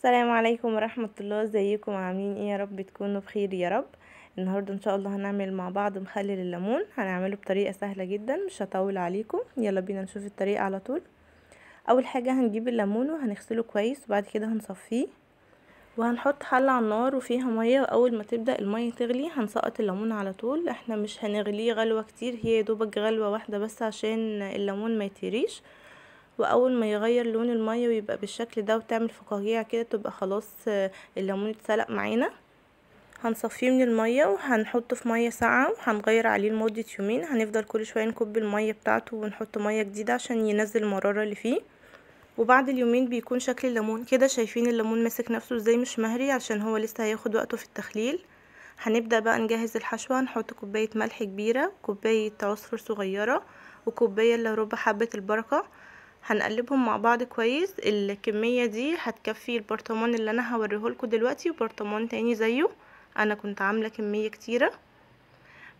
السلام عليكم ورحمة الله ازيكم عاملين ايه يا رب تكونوا بخير يا رب النهاردة ان شاء الله هنعمل مع بعض مخلل الليمون هنعمله بطريقة سهلة جدا مش هطول عليكم يلا بينا نشوف الطريقة على طول اول حاجة هنجيب الليمون وهنغسله كويس وبعد كده هنصفيه وهنحط حلة على النار وفيها مية واول ما تبدأ المية تغلي هنسقط الليمون على طول احنا مش هنغليه غلوة كتير هي دوبك غلوة واحدة بس عشان الليمون ما يتيريش واول ما يغير لون المية ويبقى بالشكل ده وتعمل فقاقيع كده تبقى خلاص آه، الليمون اتسلق معانا هنصفيه من المية وهنحطه في مية ساقعة وهنغير عليه لمدة يومين هنفضل كل شوية نكب المية بتاعته ونحط مية جديدة عشان ينزل المرارة اللي فيه وبعد اليومين بيكون شكل الليمون كده شايفين الليمون ماسك نفسه ازاي مش مهري عشان هو لسه هياخد وقته في التخليل هنبدأ بقى نجهز الحشوة هنحط كوباية ملح كبيرة كوباية عصفور صغيرة وكوباية الا ربع حبة البركة هنقلبهم مع بعض كويس الكمية دي هتكفي البرطمان اللي انا هوريهولكوا دلوقتي وبرطمان تاني زيه انا كنت عاملة كمية كتيرة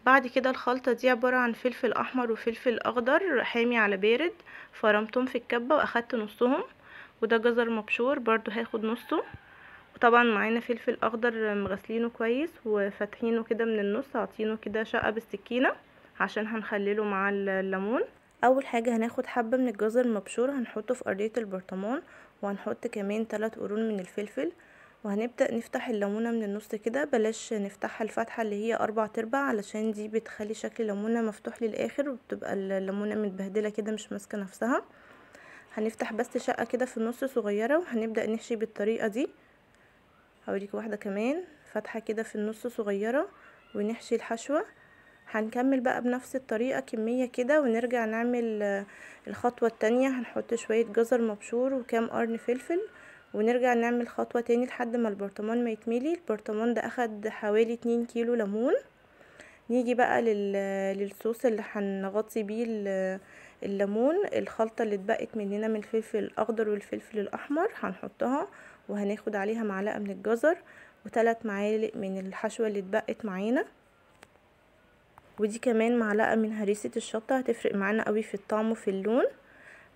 بعد كده الخلطة دي عبارة عن فلفل احمر وفلفل اخضر حامي على بارد فرمتهم في الكبة واخدت نصهم وده جزر مبشور برضو هاخد نصه وطبعا معانا فلفل اخضر مغسلينه كويس وفاتحينه كده من النص عاطينه كده شقة بالسكينة عشان هنخلله مع الليمون اول حاجة هناخد حبة من الجزر المبشور هنحطه في ارضية البرطمان وهنحط كمان تلات قرون من الفلفل وهنبدأ نفتح الليمونة من النص كده بلاش نفتحها الفتحة اللي هي اربع تربع علشان دي بتخلي شكل الليمونة مفتوح للاخر وبتبقى الليمونة متبهدلة كده مش ماسكة نفسها هنفتح بس شقة كده في النص صغيرة وهنبدأ نحشي بالطريقة دي هوريك واحدة كمان فتحة كده في النص صغيرة ونحشي الحشوة هنكمل بقى بنفس الطريقة كمية كده ونرجع نعمل آه، الخطوة التانية هنحط شوية جزر مبشور وكام قرن فلفل ونرجع نعمل خطوة تاني لحد ما البرطمان ما يتملي البرطمان ده اخد حوالي اتنين كيلو ليمون نيجي بقى آه، للصوص اللي هنغطي بيه آه، الليمون الخلطة اللي اتبقت مننا من الفلفل الاخضر والفلفل الاحمر هنحطها وهناخد عليها معلقة من الجزر وثلاث معالق من الحشوة اللي اتبقت معانا ودي كمان معلقة من هريسة الشطة هتفرق معانا قوي في الطعم وفي اللون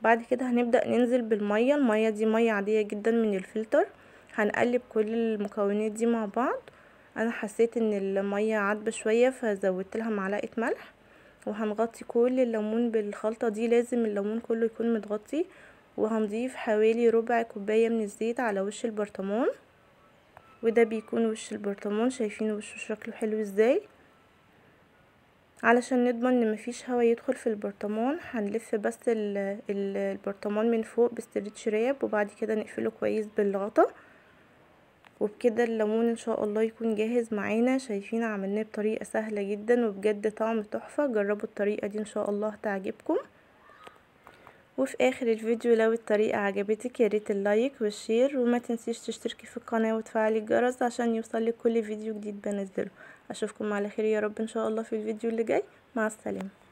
بعد كده هنبدأ ننزل بالمية المية دي مية عادية جدا من الفلتر هنقلب كل المكونات دي مع بعض انا حسيت ان المية عذبة شوية فزودت لها معلقة ملح وهنغطي كل الليمون بالخلطة دي لازم الليمون كله يكون متغطي وهنضيف حوالي ربع كوباية من الزيت على وش البرطمان وده بيكون وش البرطمان شايفين وشه شكله حلو ازاي علشان نضمن ان مفيش هوا يدخل في البرطمان هنلف بس البرطمان من فوق بستريتش راب وبعد كده نقفله كويس بالغطا وبكده الليمون ان شاء الله يكون جاهز معانا شايفين عملناه بطريقه سهله جدا وبجد طعم تحفه جربوا الطريقه دي ان شاء الله هتعجبكم وفي اخر الفيديو لو الطريقة عجبتك ياريت اللايك والشير وما تنسيش تشتركي في القناة وتفعلي الجرس عشان يوصلك كل فيديو جديد بنزله اشوفكم على خير يا رب ان شاء الله في الفيديو اللي جاي مع السلامة